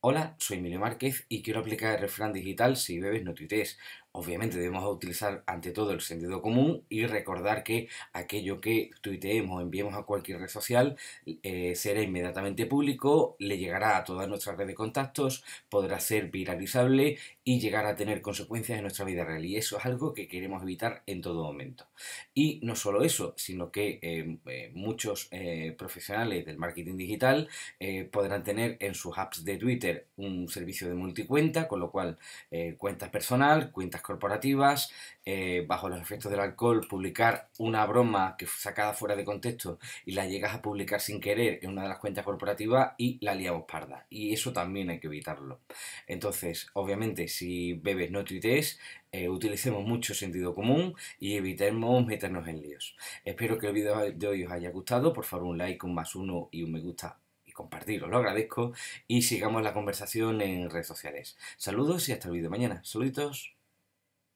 Hola, soy Emilio Márquez y quiero aplicar el refrán digital si bebes no tuitees. Obviamente debemos utilizar ante todo el sentido común y recordar que aquello que tuiteemos o enviemos a cualquier red social eh, será inmediatamente público, le llegará a toda nuestra red de contactos, podrá ser viralizable y llegar a tener consecuencias en nuestra vida real. Y eso es algo que queremos evitar en todo momento. Y no solo eso, sino que eh, eh, muchos profesionales del marketing digital podrán tener en sus apps de Twitter un servicio de multicuenta, con lo cual cuentas personal, cuentas corporativas, eh, bajo los efectos del alcohol, publicar una broma que sacada fuera de contexto y la llegas a publicar sin querer en una de las cuentas corporativas y la liamos parda. Y eso también hay que evitarlo. Entonces, obviamente, si bebes no tuitees, eh, utilicemos mucho sentido común y evitemos meternos en líos. Espero que el vídeo de hoy os haya gustado. Por favor, un like, un más uno y un me gusta y compartirlo. Lo agradezco y sigamos la conversación en redes sociales. Saludos y hasta el vídeo mañana. Saluditos.